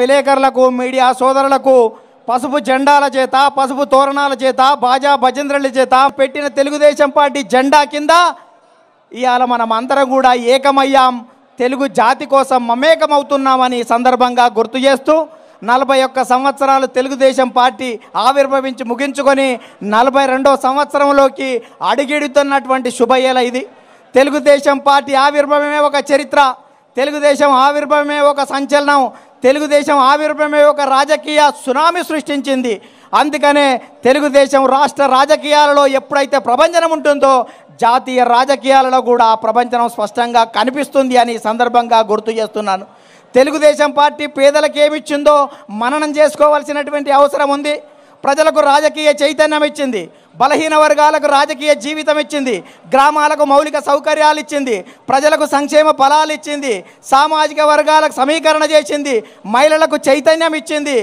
విలేకరులకు మీడియా సోదరులకు పసుపు జెండాల చేత పసుపు తోరణాల చేత బాజా భజేంద్రుల చేత పెట్టిన తెలుగుదేశం పార్టీ జెండా కింద ఇవాళ మనం అందరం కూడా ఏకమయ్యాం తెలుగు జాతి కోసం మమేకమవుతున్నామని సందర్భంగా గుర్తు చేస్తూ నలభై ఒక్క సంవత్సరాలు తెలుగుదేశం పార్టీ ఆవిర్భవించి ముగించుకొని నలభై రెండో సంవత్సరంలోకి అడిగిడుతున్నటువంటి శుభయేల ఇది తెలుగుదేశం పార్టీ ఆవిర్భవమే ఒక చరిత్ర తెలుగుదేశం ఆవిర్భవమే ఒక సంచలనం తెలుగుదేశం ఆవిర్భమే ఒక రాజకీయ సునామీ సృష్టించింది అందుకనే తెలుగుదేశం రాష్ట్ర రాజకీయాలలో ఎప్పుడైతే ప్రపంచం ఉంటుందో జాతీయ రాజకీయాలలో కూడా ఆ ప్రపంచం స్పష్టంగా కనిపిస్తుంది అని సందర్భంగా గుర్తు చేస్తున్నాను తెలుగుదేశం పార్టీ పేదలకు ఏమిచ్చిందో మననం చేసుకోవాల్సినటువంటి అవసరం ఉంది ప్రజలకు రాజకీయ చైతన్యం ఇచ్చింది బలహీన వర్గాలకు రాజకీయ జీవితం ఇచ్చింది గ్రామాలకు మౌలిక సౌకర్యాలు ఇచ్చింది ప్రజలకు సంక్షేమ ఫలాలు ఇచ్చింది సామాజిక వర్గాలకు సమీకరణ చేసింది మహిళలకు చైతన్యం ఇచ్చింది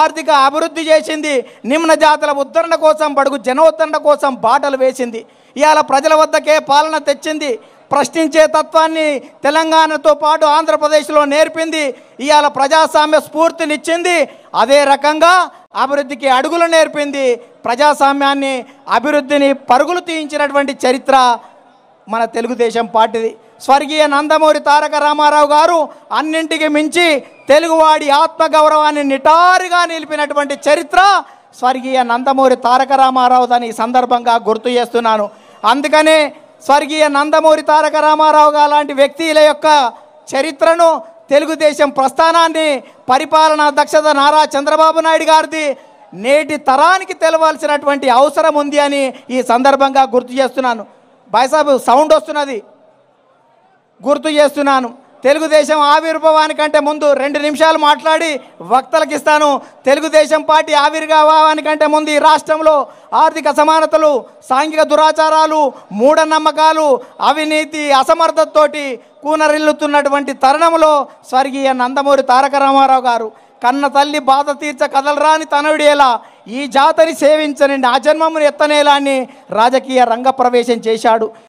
ఆర్థిక అభివృద్ధి చేసింది నిమ్న జాతుల ఉద్ధరణ కోసం బడుగు జనోత్తరణ కోసం బాటలు వేసింది ఇవాళ ప్రజల వద్దకే పాలన తెచ్చింది ప్రశ్నించే తత్వాన్ని తెలంగాణతో పాటు ఆంధ్రప్రదేశ్లో నేర్పింది ఇవాళ ప్రజాస్వామ్య స్ఫూర్తినిచ్చింది అదే రకంగా అభివృద్ధికి అడుగులు నేర్పింది ప్రజాస్వామ్యాన్ని అభివృద్ధిని పరుగులు తీయించినటువంటి చరిత్ర మన తెలుగుదేశం పార్టీది స్వర్గీయ నందమూరి తారక రామారావు గారు అన్నింటికి మించి తెలుగువాడి ఆత్మగౌరవాన్ని నిటారుగా నిలిపినటువంటి చరిత్ర స్వర్గీయ నందమూరి తారక రామారావు దాని సందర్భంగా గుర్తు చేస్తున్నాను అందుకనే స్వర్గీయ నందమూరి తారక రామారావు గారు లాంటి వ్యక్తుల యొక్క చరిత్రను తెలుగుదేశం ప్రస్థానాన్ని పరిపాలనా దక్షత నారా చంద్రబాబు నాయుడు గారిది నేటి తరానికి తెలవాల్సినటువంటి అవసరం ఉంది అని ఈ సందర్భంగా గుర్తు చేస్తున్నాను బాయిసాబు సౌండ్ వస్తున్నది గుర్తు చేస్తున్నాను తెలుగుదేశం ఆవిర్భావానికంటే ముందు రెండు నిమిషాలు మాట్లాడి వక్తలకు ఇస్తాను తెలుగుదేశం పార్టీ కంటే ముందు ఈ రాష్ట్రంలో ఆర్థిక సమానతలు సాంఘిక దురాచారాలు మూఢనమ్మకాలు అవినీతి అసమర్థతోటి కూనరిల్లుతున్నటువంటి తరుణంలో స్వర్గీయ నందమూరి తారక రామారావు గారు కన్న తల్లి బాధ తీర్చ కదలరాని తనవిడేలా ఈ జాతని సేవించని నా జన్మమును ఎత్తనేలా అని రాజకీయ రంగ ప్రవేశం చేశాడు